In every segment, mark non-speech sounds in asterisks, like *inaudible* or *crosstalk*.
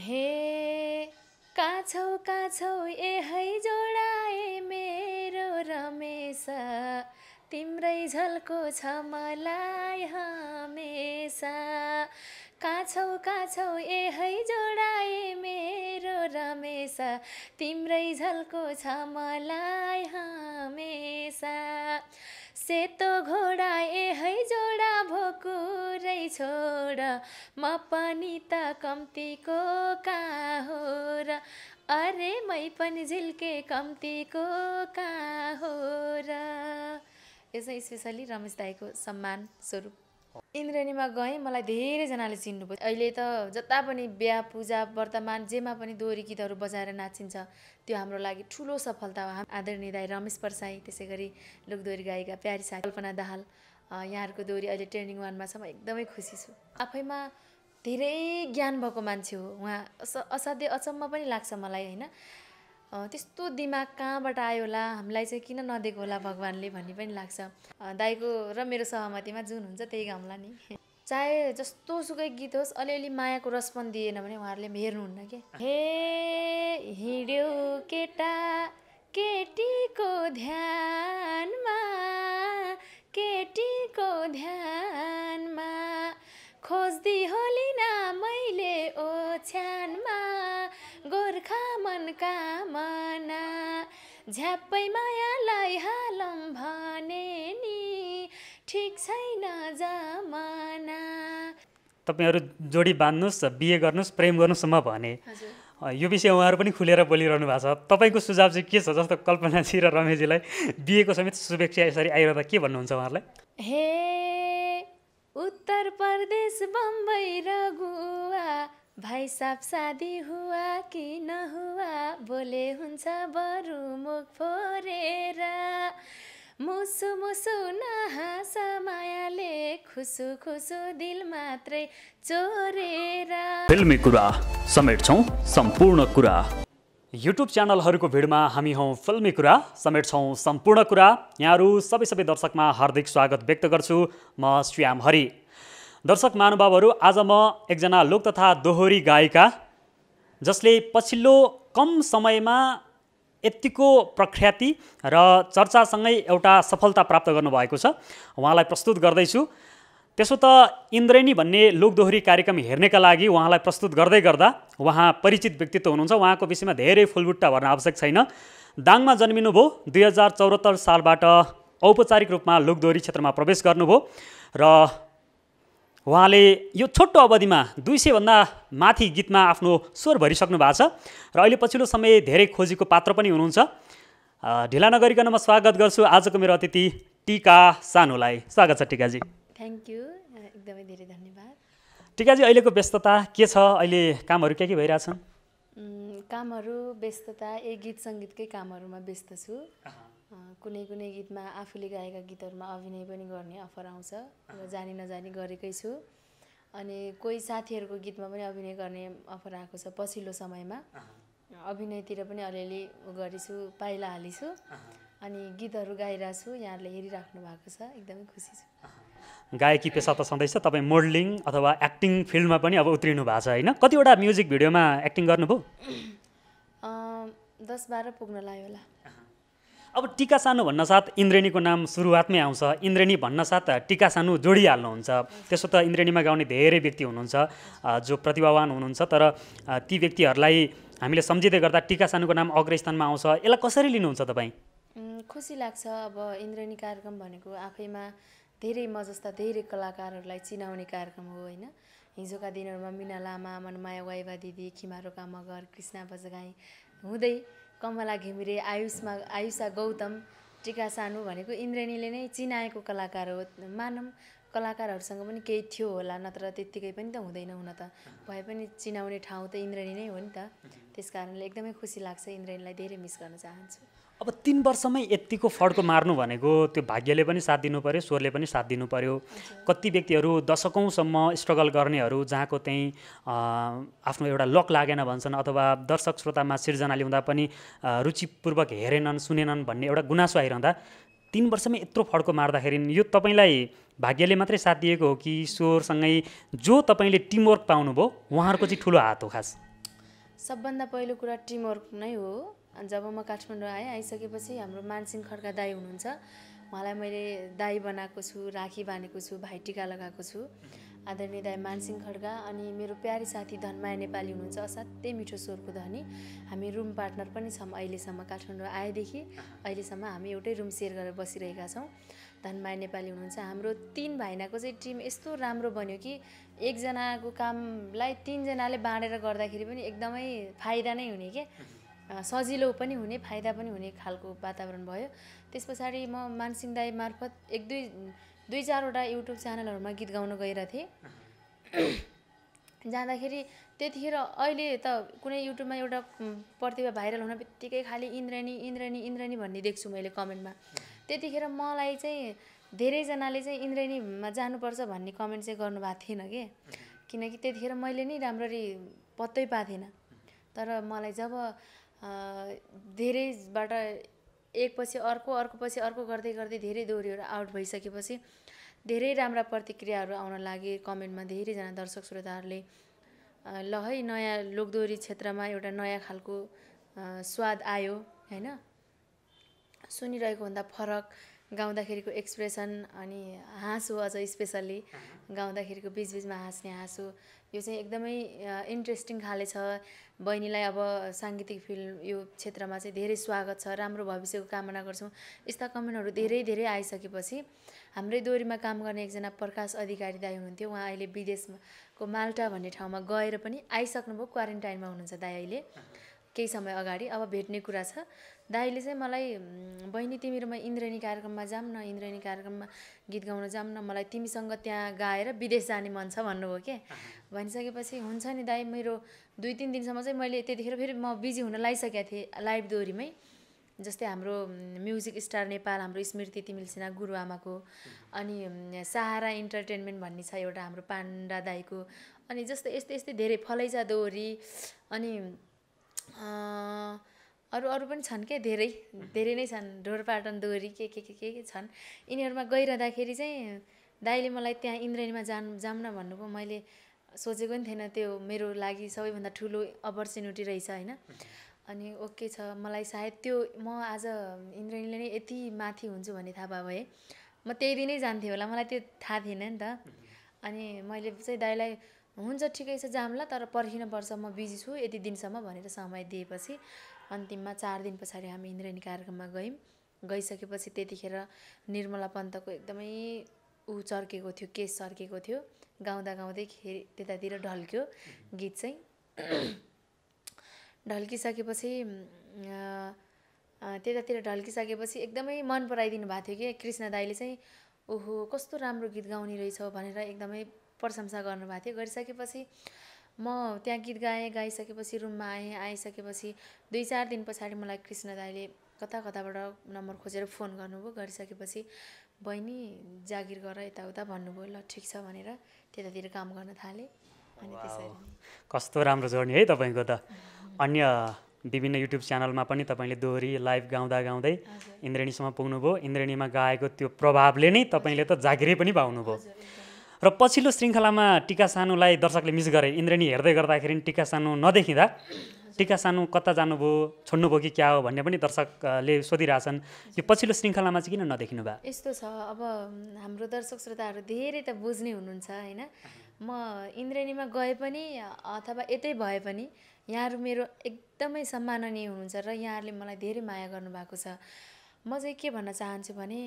हे काछौ काछौ है जोडाए मेरो रमेश तिम्रै झल्को छ मलाई हमेसा काछौ काछौ है जोडाए मेरो रमेश तिम्रै झल्को छ मलाई हमेसा सेतो घोडा है जोडा भोकुरै छोड म पनि त कम्तीको कहाँ हो र अरे मै पनि झिल्के कम्तीको कहाँ हो र यसै स्पेसली रमेश दाईको सम्मान स्वरूप इन्द्रेणीमा गएँ मलाई धेरैजनाले चिन्नु पर्छ अहिले त जता पनि बिहा पूजा वर्तमान जेमा पनि दोहोरी गीतहरू बजाएर नाचिन्छ त्यो हाम्रो लागि ठुलो सफलता हो आदरणीय दाई रमेश परसाई त्यसै गरी लोकदोरी गायिका प्यारी सा कल्पना दाहाल यहाँहरूको दोहोरी अहिले ट्रेनिङ वानमा छ म एकदमै खुसी छु आफैमा धेरै ज्ञान भएको मान्छे हो उहाँ अस असाध्य अचम्म पनि लाग्छ मलाई होइन त्यस्तो दिमाग कहाँबाट आयो होला हामीलाई चाहिँ किन नदिएको होला भगवान्ले भन्ने पनि लाग्छ दाइको र मेरो सहमतिमा जुन हुन्छ त्यही गाउँला नि चाहे जस्तो सुकै गीत होस् अलिअलि मायाको रसपन दिएन भने उहाँहरूले हेर्नुहुन्न के हे हिँड्यो केटा केटीको ध्यानमा केटीको ध्यानमा खोज्दी न मैले ओछ्यानमा गोर्खा मनका झ्याप्पै मायालाई हालम भने नि ठिक छैन जमाना तपाईँहरू जोडी बाँध्नुहोस् बिहे गर्नुहोस् प्रेम गर्नुहोस् म भने यो विषय उहाँहरू पनि खुलेर बोलिरहनु भएको छ तपाईँको सुझाव चाहिँ के छ जस्तो कल्पनाजी र रमेशजीलाई बिहेको समेत शुभेच्छा यसरी आइरहँदा के भन्नुहुन्छ उहाँहरूलाई हे उत्तर प्रदेश बम्बई र गुवा भाइ साहब शादी हुआ कि नहुआ बोले हुन्छ बरु मुख फोरेर मुसु मुसु नहाँस मायाले खुसु खुसु दिल मात्रै चोरेर फिल्मी कुरा समेट्छौँ सम्पूर्ण कुरा युट्युब च्यानलहरूको भिडमा हामी हौँ फिल्मी कुरा समेट्छौँ सम्पूर्ण कुरा यहाँहरू सबै सबै दर्शकमा हार्दिक स्वागत व्यक्त गर्छु म श्याम हरि दर्शक महानुभावहरू आज म एकजना लोक तथा दोहोरी गायिका जसले पछिल्लो कम समयमा यत्तिको प्रख्याति र चर्चासँगै एउटा सफलता प्राप्त गर्नुभएको छ उहाँलाई प्रस्तुत गर्दैछु त्यसो त इन्द्रेणी भन्ने लोकदोहोरी कार्यक्रम हेर्नेका लागि उहाँलाई प्रस्तुत गर्दै गर्दा उहाँ परिचित व्यक्तित्व हुनुहुन्छ उहाँको विषयमा धेरै फुलबुट्टा भर्न आवश्यक छैन दाङमा जन्मिनुभयो दुई हजार चौहत्तर सालबाट औपचारिक रूपमा लोकदोहोरी क्षेत्रमा प्रवेश गर्नुभयो र उहाँले यो छोटो अवधिमा दुई सयभन्दा माथि गीतमा आफ्नो स्वर भरिसक्नु भएको छ र अहिले पछिल्लो समय धेरै खोजीको पात्र पनि हुनुहुन्छ ढिला नगरिकन म स्वागत गर्छु आजको मेरो अतिथि टिका सानोलाई स्वागत छ टिकाजी थ्याङ्क यू एकदमै धेरै धन्यवाद टिकाजी अहिलेको व्यस्तता के छ अहिले कामहरू के के भइरहेछन् कामहरू व्यस्तता ए गीत सङ्गीतकै कामहरूमा व्यस्त छु कुनै कुनै गीतमा आफूले गाएका गीतहरूमा अभिनय पनि गर्ने अफर आउँछ र जानी नजानी गरेकै छु अनि कोही साथीहरूको गीतमा पनि अभिनय गर्ने अफर आएको छ पछिल्लो समयमा अभिनयतिर पनि अलिअलि गरेछु पाइला हालिछु अनि गीतहरू गाइरहेको छु यहाँहरूले हेरिराख्नु भएको छ एकदमै खुसी छु गायकी पेसा त सधैँ छ तपाईँ मोडलिङ अथवा एक्टिङ फिल्डमा पनि अब उत्रिनु भएको छ होइन कतिवटा म्युजिक भिडियोमा एक्टिङ गर्नुभयो दस बाह्र पुग्न लाग्यो होला अब टिका सानो भन्नसाथ इन्द्रेणीको नाम सुरुवातमै आउँछ इन्द्रेणी भन्नसाथ टिका सानो जोडिहाल्नुहुन्छ त्यसो त इन्द्रेणीमा गाउने धेरै व्यक्ति हुनुहुन्छ जो प्रतिभावान हुनुहुन्छ तर ती व्यक्तिहरूलाई हामीले सम्झिँदै गर्दा टिका सानोको नाम अग्रस्थानमा आउँछ यसलाई कसरी लिनुहुन्छ तपाईँ खुसी लाग्छ अब इन्द्रेणी कार्यक्रम भनेको आफैमा धेरै म जस्ता धेरै कलाकारहरूलाई चिनाउने कार्यक्रम हो होइन हिजोका दिनहरूमा मिना लामा मनमाया वाइवा दिदी खिमारो मगर कृष्ण बजगाई हुँदै कमला घिमिरे आयुषमा आयुषा गौतम टिका सानु भनेको इन्द्रेणीले नै चिनाएको कलाकार हो मानौँ कलाकारहरूसँग पनि केही थियो होला नत्र त्यत्तिकै पनि त हुँदैन हुन त भए पनि चिनाउने ठाउँ त इन्द्रेणी नै हो नि त त्यस कारणले एकदमै खुसी लाग्छ इन्द्रेणीलाई धेरै मिस गर्न चाहन्छु अब तिन वर्षमै यत्तिको फड्को मार्नु भनेको त्यो भाग्यले पनि साथ दिनु पऱ्यो स्वरले पनि साथ दिनु पऱ्यो कति व्यक्तिहरू दशकौँसम्म स्ट्रगल गर्नेहरू जहाँको त्यहीँ आफ्नो एउटा लक लागेन भन्छन् अथवा दर्शक श्रोतामा सिर्जना ल्याउँदा पनि रुचिपूर्वक हेरेनन् सुनेनन् भन्ने एउटा गुनासो आइरहँदा तिन वर्षमै यत्रो फड्को मार्दाखेरि यो तपाईँलाई भाग्यले मात्रै साथ दिएको हो कि स्वरसँगै जो तपाईँले टिमवर्क पाउनुभयो उहाँहरूको चाहिँ ठुलो हात हो खास सबभन्दा पहिलो कुरा टिमवर्क नै हो जब म काठमाडौँ आएँ आइसकेपछि हाम्रो मानसिंह खड्का दाई हुनुहुन्छ उहाँलाई मैले दाई बनाएको छु राखी बाँधेको छु भाइटिका लगाएको छु आदरणीय दाई मानसिंह खड्का अनि मेरो प्यारी साथी धनमाया नेपाली हुनुहुन्छ असाध्यै मिठो स्वरको धनी हामी रुम पार्टनर पनि छौँ अहिलेसम्म काठमाडौँ आएदेखि अहिलेसम्म हामी एउटै रुम सेयर गरेर बसिरहेका छौँ धनमाया नेपाली हुनुहुन्छ हाम्रो तिन भाइनाको चाहिँ टिम यस्तो राम्रो बन्यो कि एकजनाको कामलाई तिनजनाले बाँडेर गर्दाखेरि पनि एकदमै फाइदा नै हुने क्या सजिलो पनि हुने फाइदा पनि हुने खालको वातावरण भयो त्यस पछाडि म मानसिंह दाई मार्फत एक दुई दुई चारवटा युट्युब च्यानलहरूमा गीत गाउन गइरहेको थिएँ जाँदाखेरि त्यतिखेर अहिले त कुनै युट्युबमा एउटा प्रतिभा भाइरल हुन बित्तिकै खालि इन्द्रेणी इन्द्रेणी इन्द्रेणी भन्ने देख्छु मैले कमेन्टमा त्यतिखेर मलाई चाहिँ धेरैजनाले चाहिँ इन्द्रेणीमा जानुपर्छ भन्ने कमेन्ट चाहिँ गर्नुभएको थिएन कि किनकि त्यतिखेर मैले नि राम्ररी पत्तै पाएको थिएन तर मलाई जब धेरैबाट एकपछि अर्को अर्को पछि अर्को गर्दै गर्दै धेरै दोहोरीहरू आउट भइसकेपछि धेरै राम्रा प्रतिक्रियाहरू आउन लागे कमेन्टमा धेरैजना दर्शक श्रोताहरूले ल है नयाँ लोकदोहोरी क्षेत्रमा एउटा नयाँ खालको स्वाद आयो होइन सुनिरहेको भन्दा फरक गाउँदाखेरिको एक्सप्रेसन अनि हाँसो अझ स्पेसल्ली गाउँदाखेरिको बिचबिचमा हाँस्ने हाँसो यो चाहिँ एकदमै इन्ट्रेस्टिङ खाले छ बहिनीलाई अब साङ्गीतिक फिल्म यो क्षेत्रमा चाहिँ धेरै स्वागत छ राम्रो भविष्यको कामना गर्छौँ यस्ता कमेन्टहरू धेरै धेरै आइसकेपछि हाम्रै दोरीमा काम गर्ने एकजना प्रकाश अधिकारी दाई हुनुहुन्थ्यो उहाँ अहिले विदेशको माल्टा भन्ने ठाउँमा गएर पनि आइसक्नुभयो क्वारेन्टाइनमा हुनुहुन्छ दाई अहिले केही समय अगाडि अब भेट्ने कुरा छ दाईले चाहिँ मलाई बहिनी म इन्द्रेणी कार्यक्रममा जाऊँ न इन्द्रेणी कार्यक्रममा गीत गाउन जाऊँ न मलाई तिमीसँग त्यहाँ गाएर विदेश जाने मन छ भन्नुभयो के भनिसकेपछि हुन्छ नि दाई मेरो दुई तिन दिनसम्म चाहिँ मैले त्यतिखेर फेरि म बिजी हुन लागिसकेको थिएँ लाइभ दोहोरीमै जस्तै हाम्रो म्युजिक स्टार नेपाल हाम्रो स्मृति तिमिल सिन्हा गुरुआमाको अनि सहारा इन्टरटेन्मेन्ट भन्ने छ एउटा हाम्रो पाण्डा दाईको अनि जस्तै यस्तै यस्तै धेरै फलैजा दोहोरी अनि अरू अरू पनि छन् क्या धेरै धेरै नै छन् ढोरपाटन दोहोरी के के के के के छन् यिनीहरूमा गइरहँदाखेरि चाहिँ दाइले मलाई त्यहाँ इन्द्रेणीमा जान जाऊँ न भन्नुभयो मैले सोचेको पनि थिएन त्यो मेरो लागि सबैभन्दा ठुलो अपर्च्युनिटी रहेछ होइन अनि ओके छ मलाई सायद त्यो म आज इन्द्रेणीले नै यति माथि हुन्छु भन्ने थाहा भयो भए म त्यही दिनै जान्थेँ होला मलाई त्यो थाहा थिएन नि त अनि मैले चाहिँ दाइलाई हुन्छ ठिकै छ जाम्ला तर पर्खिनुपर्छ म बिजी छु यति दिनसम्म भनेर समय दिएपछि अन्तिममा चार दिन पछाडि हामी इन्द्रायणी कार्यक्रममा गयौँ गइसकेपछि त्यतिखेर निर्मला पन्तको एकदमै ऊ चर्केको थियो केस चर्केको थियो गाउँदा गाउँदै खेरि त्यतातिर ढल्क्यो गीत चाहिँ *clears throat* ढल्किसकेपछि त्यतातिर ढल्किसकेपछि एकदमै मन पराइदिनु भएको थियो कि कृष्ण दाईले चाहिँ ओहो कस्तो राम्रो गीत गाउने रहेछ भनेर एकदमै प्रशंसा गर्नुभएको थियो गरिसकेपछि म त्यहाँ गीत गाएँ गाइसकेपछि रुममा आएँ आइसकेपछि दुई चार दिन पछाडि मलाई कृष्ण दाईले कता कताबाट नम्बर खोजेर फोन गर्नुभयो गरिसकेपछि बहिनी जागिर गर यताउता भन्नुभयो ल ठिक छ भनेर त्यतातिर काम गर्न थालेँ अनि त्यसरी कस्तो राम्रो जोड्ने है तपाईँको त अन्य विभिन्न युट्युब च्यानलमा पनि तपाईँले दोहोरी लाइभ गाउँदा गाउँदै इन्द्रेणीसम्म पुग्नुभयो इन्द्रेणीमा गाएको त्यो प्रभावले नै तपाईँले त जागिरै पनि पाउनुभयो र पछिल्लो श्रृङ्खलामा टिका सानोलाई दर्शकले मिस गरे इन्द्रेणी हेर्दै गर्दाखेरि टिका सानो नदेखिँदा टिका सानो कता जानुभयो छोड्नुभयो कि क्या हो भन्ने पनि दर्शकले सोधिरहेछन् यो पछिल्लो श्रृङ्खलामा चाहिँ किन नदेखिनु भयो यस्तो छ अब हाम्रो दर्शक श्रोताहरू धेरै त बुझ्ने हुनुहुन्छ होइन म इन्द्रेणीमा गए पनि अथवा यतै भए पनि यहाँहरू मेरो एकदमै सम्माननीय हुनुहुन्छ र यहाँहरूले मलाई धेरै माया गर्नुभएको छ म चाहिँ के भन्न चाहन्छु भने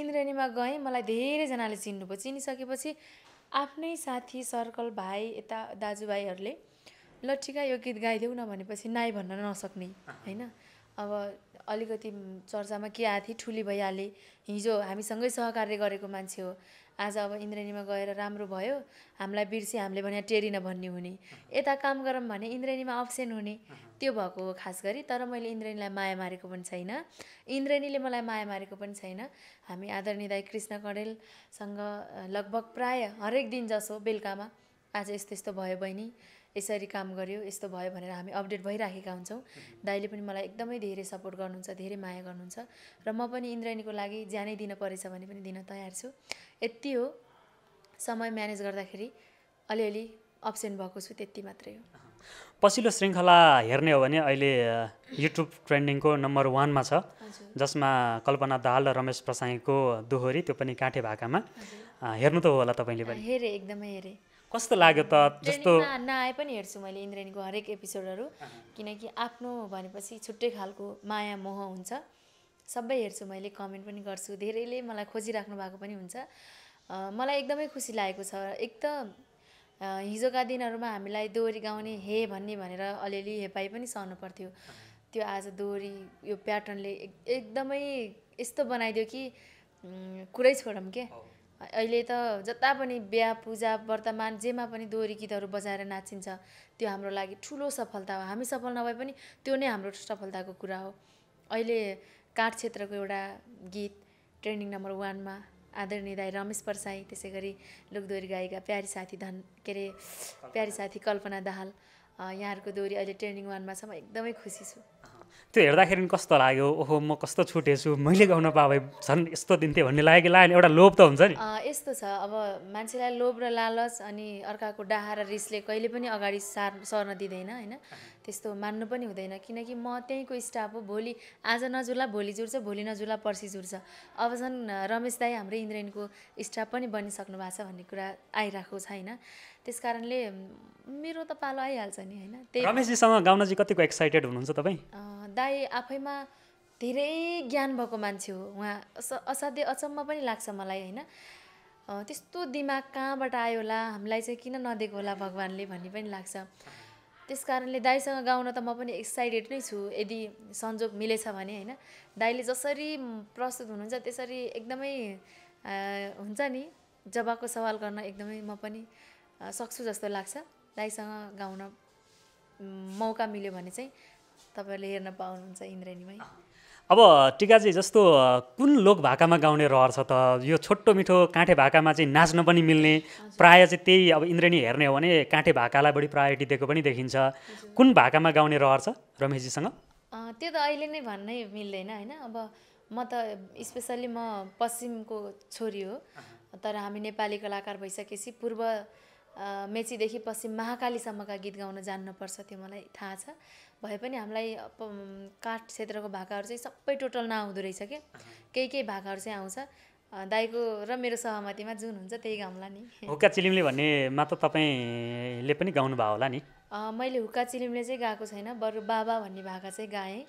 इन्द्रेणीमा गएँ मलाई धेरैजनाले चिन्नु भयो चिनिसकेपछि आफ्नै साथी सर्कल भाइ यता दाजुभाइहरूले ल ठिका यो गीत गाइदेऊ न भनेपछि नाइ भन्न नसक्ने होइन अब अलिकति चर्चामा के आएको थिएँ ठुली भइहालेँ हिजो हामीसँगै सहकार्य गरेको मान्छे हो आज अब इन्द्रेणीमा गएर राम्रो भयो हामीलाई बिर्सी हामीले भने टेरिन भन्ने हुने यता काम गरौँ भने इन्द्रेणीमा अब्सेन्ट हुने त्यो भएको हो खास गरी तर मैले इन्द्रेणीलाई माया मारेको पनि छैन इन्द्रेणीले मलाई माया मारेको पनि छैन हामी आदरणीय दाई कृष्ण कडेलसँग लगभग प्राय हरेक दिन जसो बेलुकामा आज यस्तो यस्तो भयो बहिनी यसरी काम गऱ्यो यस्तो भयो भनेर हामी अपडेट भइराखेका हुन्छौँ दाइले पनि मलाई एकदमै धेरै सपोर्ट गर्नुहुन्छ धेरै माया गर्नुहुन्छ र म पनि इन्द्रायणीको लागि ज्यानै दिन परेछ भने पनि दिन तयार छु यति हो समय म्यानेज गर्दाखेरि अलिअलि अप्सेन्ट भएको छु त्यति मात्रै हो पछिल्लो श्रृङ्खला हेर्ने हो भने अहिले युट्युब ट्रेन्डिङको नम्बर वानमा छ जसमा कल्पना दाहाल र रमेश प्रसाईको दोहोरी त्यो पनि काँठे भाकामा हेर्नु त होला तपाईँले पनि हेरेँ एकदमै हेरेँ कस्तो लाग्यो त जस्तो नआए पनि हेर्छु मैले इन्द्रेणीको हरेक एपिसोडहरू किनकि आफ्नो भनेपछि छुट्टै खालको माया मोह हुन्छ सबै हेर्छु मैले कमेन्ट पनि गर्छु धेरैले मलाई खोजिराख्नु भएको पनि हुन्छ मलाई एकदमै खुसी लागेको छ एक त हिजोका दिनहरूमा हामीलाई दोहोरी गाउने हे भन्ने भनेर अलिअलि हेपाइ पनि सहनु पर्थ्यो त्यो आज दोहोरी यो प्याटर्नले एकदमै यस्तो बनाइदियो कि कुरै छोडौँ के अहिले त जता पनि बिहा पूजा वर्तमान जेमा पनि दोहोरी गीतहरू बजाएर नाचिन्छ त्यो हाम्रो लागि ठुलो सफलता हो हामी सफल नभए पनि त्यो नै हाम्रो सफलताको कुरा हो अहिले काठ क्षेत्रको एउटा गीत ट्रेन्डिङ नम्बर वानमा आदरणीय दाई रमेश परसाई त्यसै गरी लोकदोहोरी गायिका प्यारी साथी धन के अरे प्यारी साथी कल्पना दाहाल यहाँहरूको दोहोरी अहिले ट्रेन्डिङ वानमा छ म एकदमै खुसी छु त्यो हेर्दाखेरि कस्तो लाग्यो ओहो म कस्तो छुटेछु मैले गाउन पाए झन् यस्तो दिन्थेँ भन्ने लाग्यो कि लाग्यो एउटा लोभ त हुन्छ नि यस्तो छ अब मान्छेलाई लोभ र लालच अनि अर्काको डाहा र रिसले कहिले पनि अगाडि सार सर्न दिँदैन होइन त्यस्तो मान्नु पनि हुँदैन किनकि म त्यहीँको स्टाफ हो भोलि आज नजुला भोलि जुर्छ भोलि नजुला पर्सि जुर्छ अब झन् रमेश दाई हाम्रो इन्द्रेनको स्टाफ पनि बनिसक्नु भएको छ भन्ने कुरा आइरहेको छ होइन त्यस कारणले मेरो त पालो आइहाल्छ नि होइन त्यही रमेशजीसँग गाउन चाहिँ कतिको एक्साइटेड हुनुहुन्छ तपाईँ दाई आफैमा धेरै ज्ञान भएको मान्छे हो उहाँ अस असाध्य अचम्म पनि लाग्छ मलाई होइन त्यस्तो दिमाग कहाँबाट आयो होला हामीलाई चाहिँ किन नदिएको होला भगवान्ले भन्ने पनि लाग्छ त्यस कारणले दाईसँग गाउन त म पनि एक्साइटेड नै छु यदि संजोग मिलेछ भने होइन दाईले जसरी प्रस्तुत हुनुहुन्छ त्यसरी एकदमै हुन्छ नि जवाको सवाल गर्न एकदमै म पनि सक्छु जस्तो लाग्छ दाईसँग गाउन मौका मिल्यो भने चाहिँ तपाईँहरूले हेर्न पाउनुहुन्छ इन्द्रेणीमै अब टिकाजी जस्तो कुन लोक भाकामा गाउने रहर छ त यो छोटो मिठो काँठे भाकामा चाहिँ नाच्न पनि मिल्ने प्रायः चाहिँ त्यही अब इन्द्रेणी हेर्ने हो भने काँठे भाकालाई बढी प्रायोरिटी दिएको पनि देखिन्छ कुन भाकामा गाउने रहर छ रमेशजीसँग त्यो त अहिले नै भन्नै मिल्दैन होइन अब म त स्पेसल्ली म पश्चिमको छोरी हो तर हामी नेपाली कलाकार भइसकेपछि पूर्व मेचीदेखि पश्चिम महाकालीसम्मका गीत गाउन जान्नुपर्छ त्यो मलाई थाहा छ भए पनि हामीलाई काठ क्षेत्रको भाकाहरू चाहिँ सबै टोटल नआउँदो रहेछ क्या केही केही भाकाहरू चाहिँ आउँछ दाईको र मेरो सहमतिमा जुन हुन्छ त्यही गाउँला नि हुक्का चिलिमले भन्नेमा त तपाईँले पनि गाउनुभयो होला नि मैले हुक्का चिलिमले चाहिँ गाएको छैन बरु बाबा भन्ने भाका चाहिँ गाएँ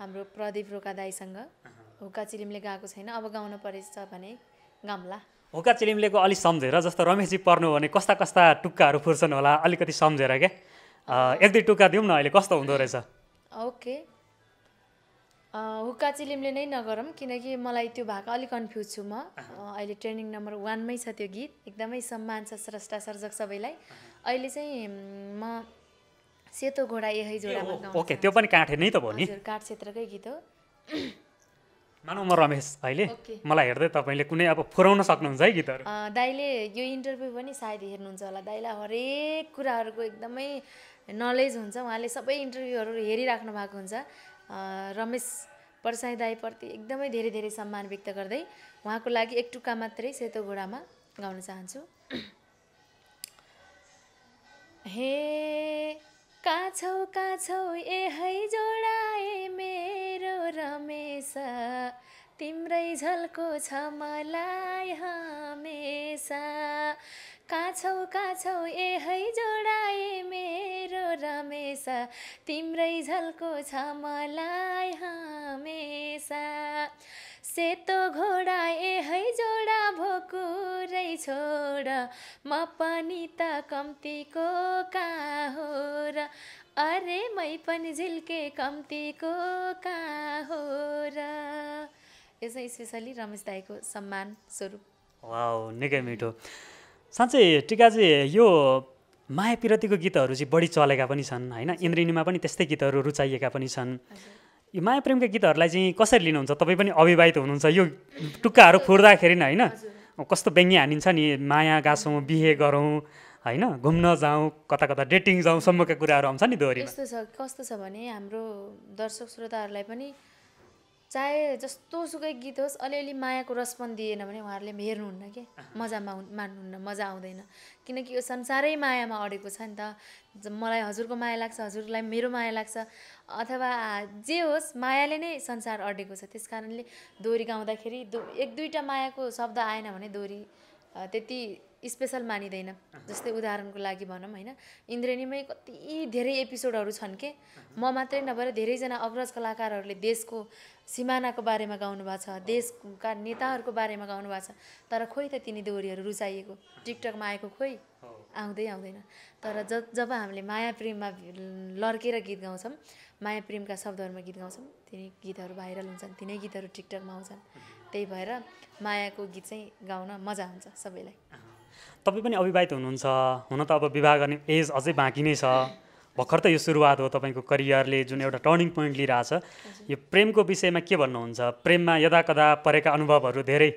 हाम्रो प्रदीप रोका दाईसँग हुक्का चिलिमले गाएको छैन अब गाउनु परेछ भने गाउँला होका चिलिम्लेको अलिक सम्झेर जस्तो रमेशजी पर्नु भने कस्ता कस्ता टुक्काहरू फुर्छन् होला अलिकति सम्झेर क्या एक दुई टुक्का दिउँ न अहिले कस्तो हुँदो रहेछ ओके हुक्का चिलिमले नै नगरौँ किनकि मलाई त्यो भाका अलिक कन्फ्युज छु म अहिले ट्रेनिङ नम्बर वानमै छ त्यो गीत एकदमै सम्मान छ स्रष्टा सर्जक सबैलाई अहिले चाहिँ म सेतो घोडा यही जोडा ओके त्यो पनि काठे नै त भयो नि काठ क्षेत्रकै गीत हो मानौ म रमेश अहिले मलाई हेर्दै तपाईँले कुनै अब फुराउन सक्नुहुन्छ है गीतहरू दाइले यो इन्टरभ्यू पनि सायद हेर्नुहुन्छ होला दाइलाई हरेक कुराहरूको एकदमै नलेज हुन्छ उहाँले सबै इन्टरभ्यूहरू हेरिराख्नु भएको हुन्छ रमेश परसाई दाईप्रति एकदमै धेरै धेरै सम्मान व्यक्त गर्दै उहाँको लागि एक टुक्का मात्रै सेतो घोडामा गाउन चाहन्छु हे कहाँ छौ ए है जोडाए मे रमेश तिम्रै झल्को छ मलाई हमेसा काछौ काछौ है जोडाए मेरो रमेश तिम्रै झल्को छ मलाई हमेसा सेतो घोडा ए है जोडा भोकुरै छोड म पनि त कम्तीको कहाँ हो र अरे मै पनि झिल्के कम्तीको कहाँ हो र यो चाहिँ स्पेसल्ली रमेश दाईको सम्मान स्वरूप वाउ निकै मिठो साँच्चै टिकाजी यो मायापिरतीको गीतहरू चाहिँ बढी चलेका पनि छन् होइन इन्द्रिणीमा पनि त्यस्तै गीतहरू रुचाइएका पनि छन् यो माया प्रेमका गीतहरूलाई चाहिँ कसरी लिनुहुन्छ तपाईँ पनि अविवाहित हुनुहुन्छ यो टुक्काहरू फुट्दाखेरि नै होइन कस्तो व्यङ्ग्य हानिन्छ नि माया गाँसौँ बिहे गरौँ होइन घुम्न जाउँ कता कता डेटिङ सम्मका कुराहरू आउँछ नि दोहोरी यस्तो छ कस्तो छ भने हाम्रो दर्शक श्रोताहरूलाई पनि चाहे जस्तो सुकै गीत होस् अलिअलि मायाको रसपन दिएन भने उहाँहरूले हेर्नुहुन्न कि मजामा मान्नुहुन्न मजा आउँदैन किनकि यो संसारै मायामा अडेको छ नि त मलाई हजुरको माया लाग्छ हजुरलाई मेरो माया लाग्छ अथवा जे होस् मायाले नै संसार अडेको छ त्यस कारणले दोहोरी गाउँदाखेरि दो एक दुईवटा मायाको शब्द आएन भने दोहोरी त्यति स्पेसल मानिँदैन जस्तै उदाहरणको लागि भनौँ होइन इन्द्रेणीमै कति धेरै एपिसोडहरू छन् के म मात्रै नभएर धेरैजना अग्रज कलाकारहरूले देशको सिमानाको बारेमा गाउनु भएको छ देशका नेताहरूको बारेमा गाउनु भएको छ तर खोइ त तिनी दोहोरीहरू रुचाइएको टिकटकमा आएको खोइ आउँदै आउँदैन तर जब हामीले माया प्रेममा लड्केर गीत गाउँछौँ माया प्रेमका शब्दहरूमा गीत गाउँछौँ तिनै गीतहरू भाइरल हुन्छन् तिनै गीतहरू टिकटकमा आउँछन् त्यही भएर मायाको गीत चाहिँ गाउन मजा आउँछ सबैलाई तपाईँ पनि अविवाहित हुनुहुन्छ हुन त अब विवाह गर्ने एज अझै बाँकी नै छ भर्खर त यो सुरुवात हो तपाईँको करियरले जुन एउटा टर्निङ पोइन्ट लिइरहेछ यो प्रेमको विषयमा के भन्नुहुन्छ प्रेममा यदा कदा परेका अनुभवहरू धेरै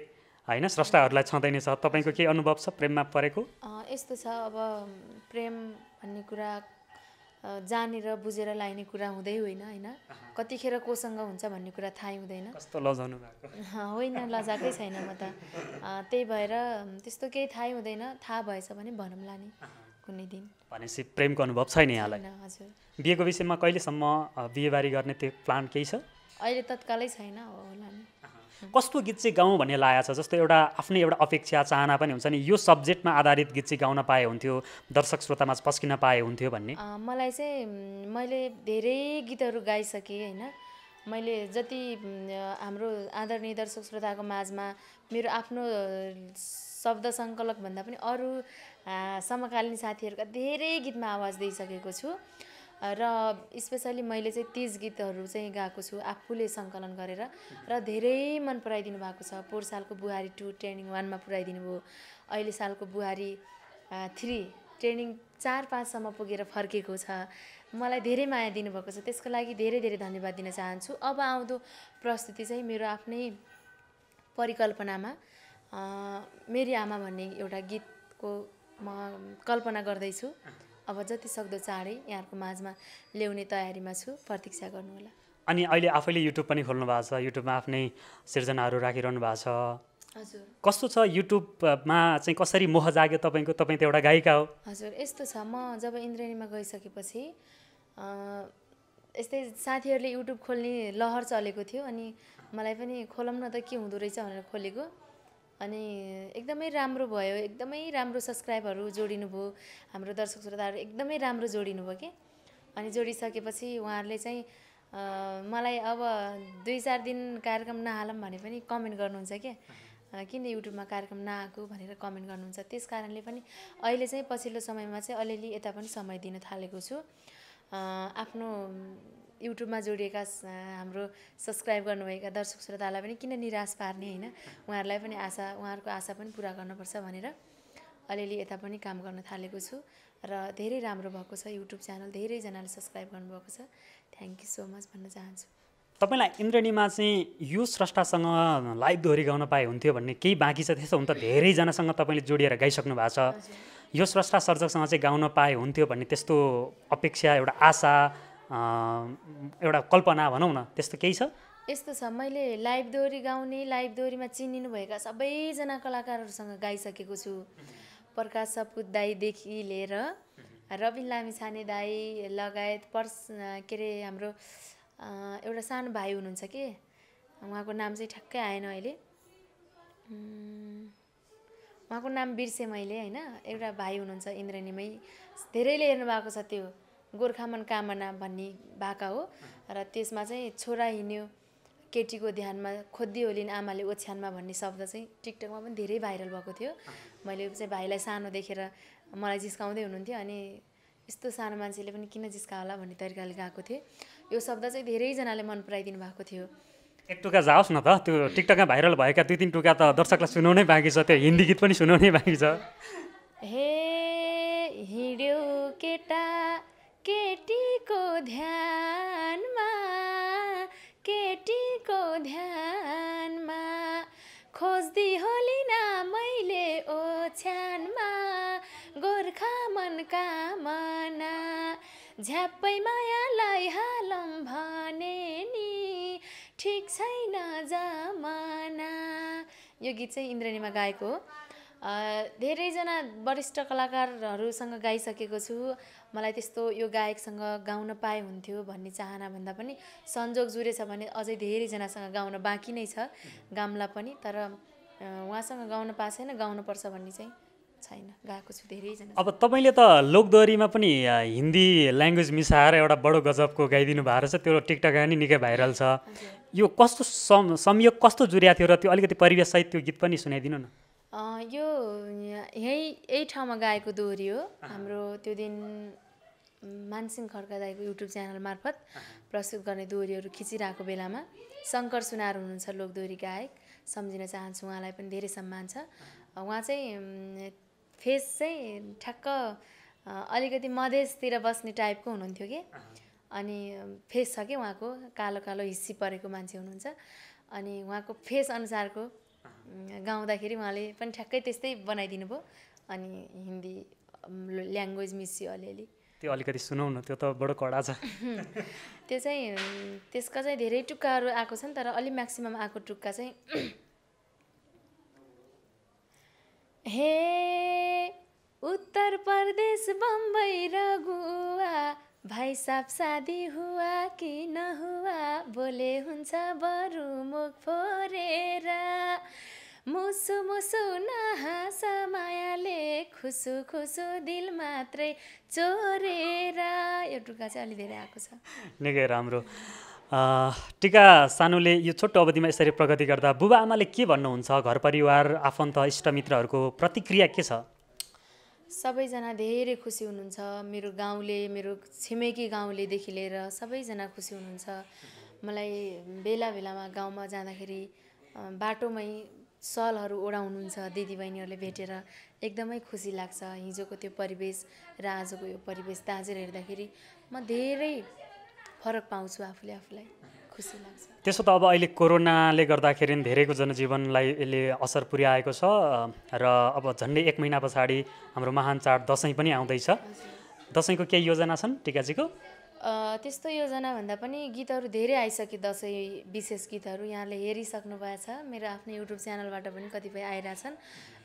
होइन स्रष्टाहरूलाई छँदै नै छ तपाईँको केही अनुभव छ प्रेममा परेको यस्तो छ अब प्रेम भन्ने कुरा जानेर बुझेर लाइने कुरा हुँदै होइन होइन कतिखेर कोसँग हुन्छ भन्ने कुरा थाहै हुँदैन होइन लजाएकै छैन म त त्यही भएर त्यस्तो केही थाहै हुँदैन थाहा भएछ भने भनौँ लाने कुनै दिन भनेपछि प्रेमको अनुभव छैन यहाँलाई हजुर बिहेको विषयमा कहिलेसम्म बिहेबारी गर्ने त्यो प्लान केही छ अहिले तत्कालै छैन हो लाने कस्तो गीत चाहिँ गाउँ भन्ने लागेको छ जस्तो एउटा आफ्नै एउटा अपेक्षा चाहना पनि हुन्छ नि यो सब्जेक्टमा आधारित गीत चाहिँ गाउन पाए हुन्थ्यो दर्शक श्रोतामा पस्किन पाए हुन्थ्यो भन्ने मलाई चाहिँ मैले धेरै गीतहरू गाइसकेँ होइन मैले जति हाम्रो आदरणीय दर्शक श्रोताको माझमा मेरो आफ्नो शब्द सङ्कलकभन्दा पनि अरू समकालीन साथीहरूका धेरै गीतमा आवाज दिइसकेको छु र स्पेसली मैले चाहिँ तिज गीतहरू चाहिँ गाएको छु आफूले सङ्कलन गरेर र धेरै मन पराइदिनु भएको छ पोहोर सालको बुहारी टू ट्रेनिङ वानमा पुऱ्याइदिनु भयो अहिले सालको बुहारी थ्री ट्रेनिङ चार पाँचसम्म पुगेर फर्केको छ मलाई धेरै माया दिनुभएको छ त्यसको लागि धेरै धेरै धन्यवाद दिन चाहन्छु अब आउँदो प्रस्तुति चाहिँ मेरो आफ्नै परिकल्पनामा मेरी आमा भन्ने एउटा गीतको म कल्पना गर्दैछु अब जति सक्दो चाँडै यहाँहरूको माझमा ल्याउने तयारीमा छु प्रतीक्षा गर्नुहोला अनि अहिले आफैले युट्युब पनि खोल्नु भएको छ युट्युबमा आफ्नै सिर्जनाहरू राखिरहनु भएको छ हजुर कस्तो छ युट्युबमा चाहिँ कसरी मोह जाग्यो तपाईँको तपाईँ त एउटा गायिका हो हजुर यस्तो छ म जब इन्द्रेणीमा गइसकेपछि यस्तै साथीहरूले युट्युब खोल्ने लहर चलेको थियो अनि मलाई पनि खोलौँ न त के हुँदो रहेछ भनेर खोलेको अनि एकदमै राम्रो भयो एकदमै राम्रो सब्सक्राइबहरू जोडिनुभयो हाम्रो दर्शक श्रोताहरू एकदमै राम्रो जोडिनुभयो कि अनि जोडिसकेपछि उहाँहरूले चाहिँ मलाई अब दुई चार दिन कार्यक्रम नहालौँ भने पनि कमेन्ट गर्नुहुन्छ क्या किन युट्युबमा कार्यक्रम नआएको भनेर कमेन्ट गर्नुहुन्छ त्यस कारणले पनि अहिले चाहिँ पछिल्लो समयमा चाहिँ अलिअलि यता पनि समय दिन थालेको छु आफ्नो युट्युबमा जोडिएका हाम्रो सब्सक्राइब गर्नुभएका दर्शक श्रोतालाई पनि किन निराश पार्ने होइन उहाँहरूलाई पनि आशा उहाँहरूको आशा पनि पुरा गर्नुपर्छ भनेर अलिअलि यता पनि काम गर्न थालेको छु र धेरै राम्रो भएको छ युट्युब च्यानल धेरैजनाले सब्सक्राइब गर्नुभएको छ थ्याङ्क यू सो मच भन्न चाहन्छु तपाईँलाई इन्द्रणीमा चाहिँ यो स्रष्टासँग लाइभ दोहोरी गाउन पाए हुन्थ्यो भन्ने केही बाँकी छ त्यसो हुन त धेरैजनासँग तपाईँले जोडिएर गाइसक्नु भएको छ यो स्रष्टा सर्जकसँग चाहिँ गाउन पाए हुन्थ्यो भन्ने त्यस्तो अपेक्षा एउटा आशा एउटा कल्पना भनौँ न त्यस्तो केही छ यस्तो छ मैले लाइभ दोहोरी गाउने लाइभ दोहोरीमा चिनिनुभएका सबैजना कलाकारहरूसँग गाइसकेको छु प्रकाश सपुत दाईदेखि लिएर रविन लामिछाने दाई लगायत पर्स के अरे हाम्रो एउटा सानो भाइ हुनुहुन्छ कि उहाँको नाम चाहिँ ठ्याक्कै आएन अहिले उहाँको नाम बिर्से मैले होइन एउटा भाइ हुनुहुन्छ इन्द्रेणीमै धेरैले हेर्नु भएको छ त्यो गोर्खामन कामना भन्ने भाका हो र त्यसमा चाहिँ छोरा हिँड्यो केटीको ध्यानमा खोद्दी होलिन् आमाले ओछ्यानमा भन्ने शब्द चाहिँ टिकटकमा पनि धेरै भाइरल भएको थियो मैले चाहिँ भाइलाई सानो देखेर मलाई जिस्काउँदै हुनुहुन्थ्यो अनि यस्तो सानो मान्छेले पनि किन जिस्का होला भन्ने तरिकाले गएको थिएँ यो शब्द चाहिँ धेरैजनाले मन पराइदिनु भएको थियो एक टुका जाओस् न त त्यो टिकटकमा भाइरल भएका दुई तिन टुका त दर्शकलाई सुनाउनै बाँकी छ त्यो हिन्दी गीत पनि सुनाउनै बाँकी छ हे हिँड्यो केटा केटीको ध्यानमा केटीको ध्यानमा खोज्दी होलिना मैले ओछ्यानमा गोर्खा मन कामना झ्याप्पै मायालाई हालम भने नि ठिक छैन जमाना यो गीत चाहिँ इन्द्रणीमा गाएको हो धेरैजना वरिष्ठ कलाकारहरूसँग गाइसकेको छु मलाई त्यस्तो यो गायकसँग गाउन पाए हुन्थ्यो भन्ने चाहना भन्दा पनि संजोग जुरेछ भने अझै धेरैजनासँग गाउन बाँकी नै छ गाम्ला पनि तर उहाँसँग गाउन पाएको छैन गाउनुपर्छ भन्ने चाहिँ छैन गाएको छु धेरैजना अब तपाईँले त लोकदोरीमा पनि हिन्दी ल्याङ्ग्वेज मिसाएर एउटा बडो गजबको गाइदिनु भएको रहेछ त्यो टिकटक नि निकै भाइरल छ यो कस्तो संयोग कस्तो जुरिया थियो र त्यो अलिकति परिवेशसहित त्यो गीत पनि सुनाइदिनु न यो यहीँ यही ठाउँमा गाएको दोहोरी हो हाम्रो त्यो दिन मानसिंह खड्का दाईको युट्युब च्यानल मार्फत प्रस्तुत गर्ने दोहोरीहरू खिचिरहेको बेलामा शङ्कर सुनार हुनुहुन्छ लोकदोरी गायक सम्झिन चाहन्छु उहाँलाई पनि धेरै सम्मान छ उहाँ चाहिँ फेस चाहिँ ठ्याक्क अलिकति मधेसतिर बस्ने टाइपको हुनुहुन्थ्यो कि अनि फेस छ कि उहाँको कालो कालो हिस्सी परेको मान्छे हुनुहुन्छ अनि उहाँको फेस अनुसारको गाउँदाखेरि उहाँले पनि ठ्याक्कै त्यस्तै बनाइदिनु भयो अनि हिन्दी ल्याङ्ग्वेज मिसियो अलिअलि त्यो अलिकति सुनौ न त्यो त बडो कडा छ *laughs* त्यो चाहिँ त्यसका चाहिँ धेरै टुक्काहरू आएको छन् तर अलि म्याक्सिमम् आएको टुक्का चाहिँ *clears throat* हे उत्तर प्रदेश बम्बई र गुवा भाइ साहब सादी हुवा कि नहुवा बोले हुन्छ बरु मुख फोरेर मुसु मुसु नहाँस मायाले खुसु खुसु दिल मात्रै चोरेर यो टुक्का चाहिँ अलि धेरै आएको छ निकै राम्रो टिका सानोले यो छोटो अवधिमा यसरी प्रगति गर्दा बुबा आमाले के भन्नुहुन्छ घर परिवार आफन्त इष्टमित्रहरूको प्रतिक्रिया के छ सबैजना धेरै खुसी हुनुहुन्छ मेरो गाउँले मेरो छिमेकी गाउँलेदेखि लिएर सबैजना खुसी हुनुहुन्छ मलाई बेला बेलामा गाउँमा जाँदाखेरि बाटोमै सलहरू ओढाउनुहुन्छ दिदीबहिनीहरूले भेटेर एकदमै खुसी लाग्छ हिजोको त्यो परिवेश र आजको यो परिवेश दाजेर हेर्दाखेरि म धेरै फरक पाउँछु आफूले आफूलाई खुसी लाग्छ त्यसो त अब अहिले कोरोनाले गर्दाखेरि धेरैको जनजीवनलाई यसले असर पुर्याएको छ र अब झन्डै एक महिना पछाडि हाम्रो महान चाड दसैँ पनि आउँदैछ दसैँको केही योजना छन् टिकाजीको त्यस्तो योजनाभन्दा पनि गीतहरू धेरै आइसके दसैँ विशेष गीतहरू यहाँले हेरिसक्नु भएको छ मेरो आफ्नो युट्युब च्यानलबाट पनि कतिपय आइरहेछन्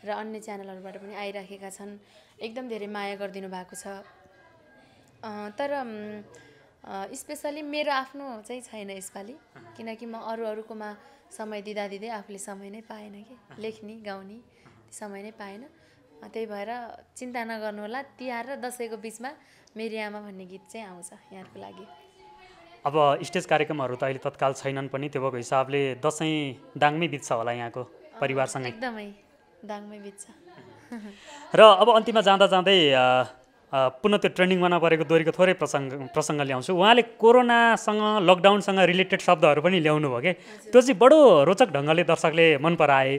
र अन्य च्यानलहरूबाट पनि आइराखेका छन् एकदम धेरै माया गरिदिनु भएको छ तर स्पेसली मेरो आफ्नो चाहिँ छैन यसपालि किनकि म अरू अरूकोमा समय दिँदा दिँदै आफूले समय नै पाएन कि लेख्ने गाउने समय नै पाएन त्यही भएर चिन्ता नगर्नु होला तिहार र दसैँको बिचमा मेरी आमा भन्ने गीत चाहिँ आउँछ यहाँको लागि अब स्टेज कार्यक्रमहरू त अहिले तत्काल छैनन् पनि त्यो भएको हिसाबले दसैँ दाङमै बित्छ होला यहाँको परिवारसँग एकदमै दाङमै बित्छ र अब अन्तिममा जाँदा जाँदै पुनः त्यो ट्रेन्डिङमा नपरेको दोहोरीको थोरै प्रसङ्ग प्रसङ्ग ल्याउँछु उहाँले कोरोनासँग लकडाउनसँग रिलेटेड शब्दहरू पनि ल्याउनु भयो कि त्यो चाहिँ बडो रोचक ढङ्गले दर्शकले मन पराए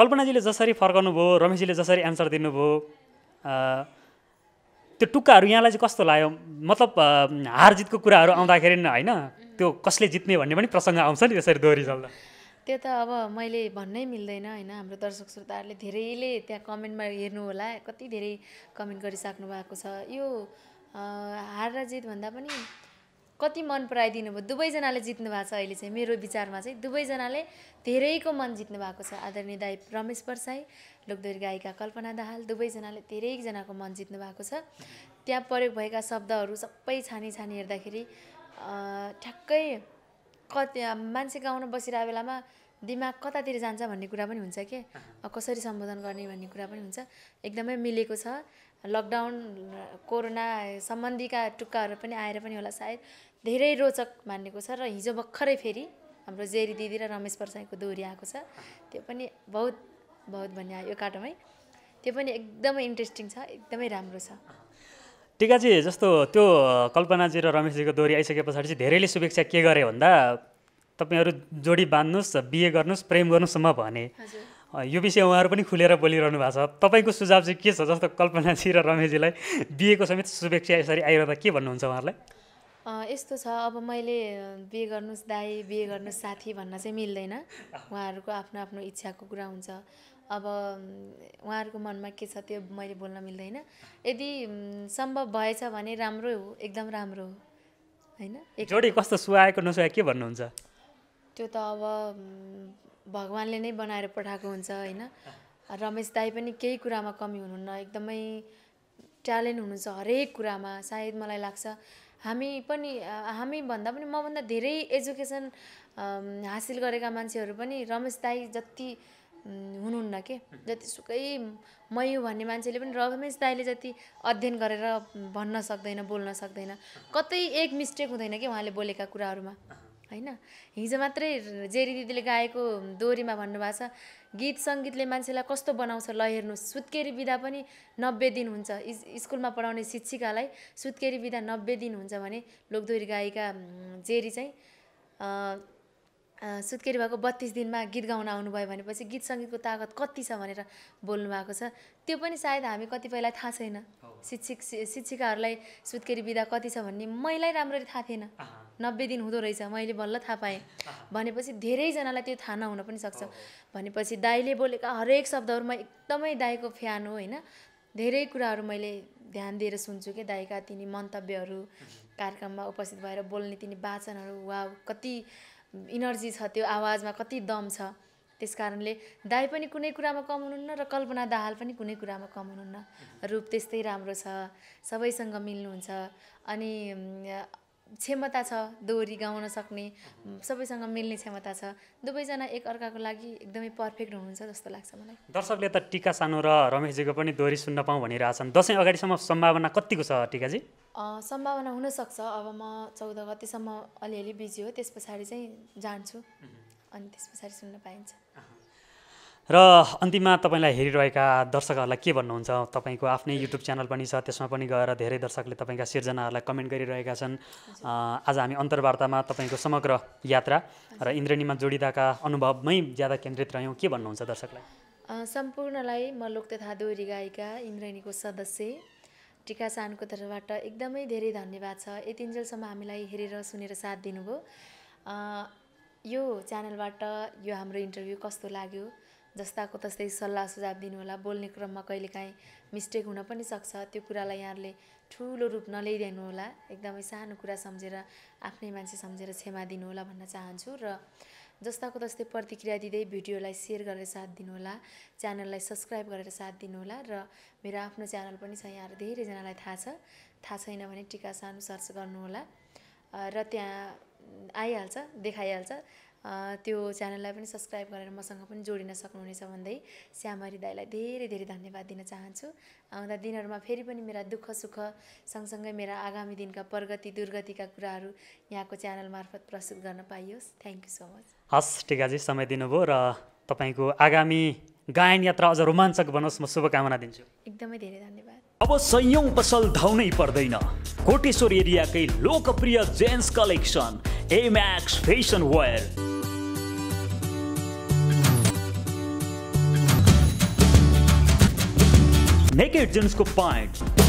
कल्पनाजीले जसरी फर्काउनु भयो रमेशजीले जसरी एन्सर दिनुभयो त्यो टुक्काहरू यहाँलाई चाहिँ कस्तो लाग्यो मतलब हार जितको कुराहरू आउँदाखेरि होइन त्यो कसले जित्ने भन्ने पनि प्रसङ्ग आउँछ नि त्यसरी दोहोरी चल्दा त्यो त अब मैले भन्नै मिल्दैन होइन हाम्रो दर्शक श्रोताहरूले धेरैले त्यहाँ कमेन्टमा हेर्नु होला कति धेरै कमेन्ट गरिसक्नु भएको छ यो हार र जित भन्दा पनि कति मन पराइदिनु भयो दुवैजनाले जित्नु भएको छ अहिले चाहिँ मेरो विचारमा चाहिँ दुवैजनाले धेरैको मन जित्नु भएको छ आदरणीय दाई रमेश परसाई लोकदोरी गायिका कल्पना दाहाल दुवैजनाले धेरैजनाको मन जित्नु भएको छ त्यहाँ प्रयोग भएका शब्दहरू सबै छानी छानी हेर्दाखेरि ठ्याक्कै कति मान्छे गाउँमा बसिरहेको बेलामा दिमाग कतातिर जान्छ भन्ने कुरा पनि हुन्छ के कसरी सम्बोधन गर्ने भन्ने कुरा पनि हुन्छ एकदमै मिलेको छ लकडाउन कोरोना सम्बन्धीका टुक्काहरू पनि आएर पनि होला सायद धेरै रोचक मानेको छ र हिजो भर्खरै फेरि हाम्रो जेरी दिदी र रमेश परसाईको दोहोरी आएको छ त्यो पनि बहुत बहुत भन्ने यो काटोमै त्यो पनि एकदमै इन्ट्रेस्टिङ छ एकदमै राम्रो छ टिकाजी जस्तो त्यो कल्पनाजी र रमेशजीको दोरी आइसके पछाडि चाहिँ धेरैले शुभेच्छा के गरे भन्दा तपाईँहरू जोडी बाँध्नुहोस् बिहे गर्नुहोस् प्रेम गर्नुहोस्सम्म भने यो विषय उहाँहरू पनि खुलेर बोलिरहनु भएको छ तपाईँको सुझाव चाहिँ के छ जस्तो कल्पनाजी र रमेशजीलाई बिहेको समेत शुभेच्छा यसरी आइरहँदा के भन्नुहुन्छ उहाँहरूलाई यस्तो छ अब मैले बिहे गर्नुहोस् दाई बिहे गर्नुहोस् साथी भन्न चाहिँ मिल्दैन उहाँहरूको आफ्नो आफ्नो इच्छाको कुरा हुन्छ अब उहाँहरूको मनमा के छ त्यो मैले बोल्न मिल्दैन यदि सम्भव भएछ भने राम्रो हो एकदम राम्रो हो होइन जोडी कस्तो सुहाएको नसुहाएको के भन्नुहुन्छ त्यो त अब भगवान्ले नै बनाएर पठाएको हुन्छ होइन रमेश दाई पनि केही कुरामा कमी हुनुहुन्न एकदमै ट्यालेन्ट हुनुहुन्छ हरेक कुरामा सायद मलाई लाग्छ हामी पनि हामी भन्दा पनि मभन्दा धेरै एजुकेसन हासिल गरेका मान्छेहरू पनि रमेश दाई जति हुनुहुन्न के जतिसुकै मयु भन्ने मान्छेले पनि रमेश दाईले जति अध्ययन गरेर भन्न सक्दैन बोल्न सक्दैन कतै एक मिस्टेक हुँदैन कि उहाँले बोलेका कुराहरूमा होइन हिजो मात्रै जेरी दिदीले गाएको दोरीमा भन्नुभएको छ गीत सङ्गीतले मान्छेलाई कस्तो बनाउँछ ल हेर्नु सुत्केरी बिदा पनि नब्बे दिन हुन्छ स्कुलमा पढाउने शिक्षिकालाई सुत्केरी बिदा नब्बे दिन हुन्छ भने लोकदोरी गायिका जेरी चाहिँ सुत्केरी भएको बत्तिस दिनमा गीत गाउन आउनुभयो भनेपछि गीत सङ्गीतको तागत कति छ भनेर बोल्नु भएको छ त्यो पनि सायद हामी कतिपयलाई थाहा छैन शिक्षिक शिक्षिकाहरूलाई सुत्केरी विधा कति छ भन्ने मैलाई राम्ररी थाहा थिएन नब्बे दिन हुँदो रहेछ मैले बल्ल थाहा पाएँ भनेपछि धेरैजनालाई त्यो थाहा नहुन पनि सक्छ भनेपछि दाईले बोलेका हरेक शब्दहरूमा एकदमै दाईको फ्यान हो होइन धेरै कुराहरू मैले ध्यान दिएर सुन्छु कि दाईका तिनी मन्तव्यहरू कार्यक्रममा उपस्थित भएर बोल्ने तिनी वाचनहरू वा कति इनर्जी छ त्यो आवाजमा कति दम छ त्यस कारणले दाई पनि कुनै कुरामा कम हुनुहुन्न र कल्पना दाहाल पनि कुनै कुरामा कम हुनुहुन्न रूप त्यस्तै राम्रो छ सबैसँग मिल्नुहुन्छ अनि क्षमता छ दोहोरी गाउन सक्ने सबैसँग मिल्ने क्षमता छ दुवैजना अर्काको लागि एकदमै पर्फेक्ट हुनुहुन्छ जस्तो लाग्छ मलाई दर्शकले त टिका सानो र रमेशजीको पनि दोहोरी सुन्न पाउँ भनिरहेछन् दसैँ अगाडिसम्म सम्भावना कतिको छ टिकाजी सम्भावना हुनसक्छ अब म चौध गतिसम्म अलिअलि बिजी हो त्यस पछाडि चाहिँ जान्छु अनि त्यस पछाडि सुन्न पाइन्छ र अन्तिममा तपाईँलाई हेरिरहेका दर्शकहरूलाई के भन्नुहुन्छ तपाईँको आफ्नै युट्युब च्यानल पनि छ त्यसमा पनि गएर धेरै दर्शकले तपाईँका सिर्जनाहरूलाई कमेन्ट गरिरहेका छन् आज हामी अन्तर्वार्तामा तपाईँको समग्र यात्रा र इन्द्रेणीमा जोडिँदाका अनुभवमै ज्यादा केन्द्रित रह्यौँ के भन्नुहुन्छ दर्शकलाई सम्पूर्णलाई म लोक तथा दोहोरी गायिका इन्द्रेणीको सदस्य टिका सानको तर्फबाट एकदमै धेरै धन्यवाद छ यतिन्जेलसम्म हामीलाई हेरेर सुनेर साथ दिनुभयो यो च्यानलबाट यो हाम्रो इन्टरभ्यू कस्तो लाग्यो जस्ताको तस्तै सल्लाह सुझाव दिनुहोला बोल्ने क्रममा कहिलेकाहीँ मिस्टेक हुन पनि सक्छ त्यो कुरालाई यहाँहरूले ठुलो रूप नल्याइदिनु होला एकदमै सानो कुरा सम्झेर आफ्नै मान्छे सम्झेर क्षमा दिनुहोला भन्न चाहन्छु र जस्ताको तस्तै प्रतिक्रिया दिँदै भिडियोलाई सेयर गरेर साथ दिनुहोला च्यानललाई सब्सक्राइब गरेर साथ दिनुहोला र मेरो आफ्नो च्यानल पनि छ यहाँहरू धेरैजनालाई थाहा छ थाहा छैन भने टिका सानो सर्च गर्नुहोला र त्यहाँ आइहाल्छ देखाइहाल्छ त्यो च्यानललाई पनि सब्सक्राइब गरेर मसँग पनि जोडिन सक्नुहुनेछ भन्दै श्यामरी दाईलाई धेरै धेरै धन्यवाद दिन चाहन्छु आउँदा दिनहरूमा फेरि पनि मेरा दुःख सुख सँगसँगै मेरा आगामी दिनका प्रगति दुर्गतिका कुराहरू यहाँको च्यानल मार्फत प्रस्तुत गर्न पाइयोस् थ्याङ्क यू सो मच हस् टिकाजी समय दिनुभयो र तपाईँको आगामी गायन यात्रा अझ रोमाञ्चक बनोस् म शुभकामना दिन्छु एकदमै धेरै धन्यवाद अब सयौँ पसल धाउनै पर्दैन कोटेश्वर एरियाकै लोकप्रिय gents collection Emax fashion wear naked jeans को पॉइंट्स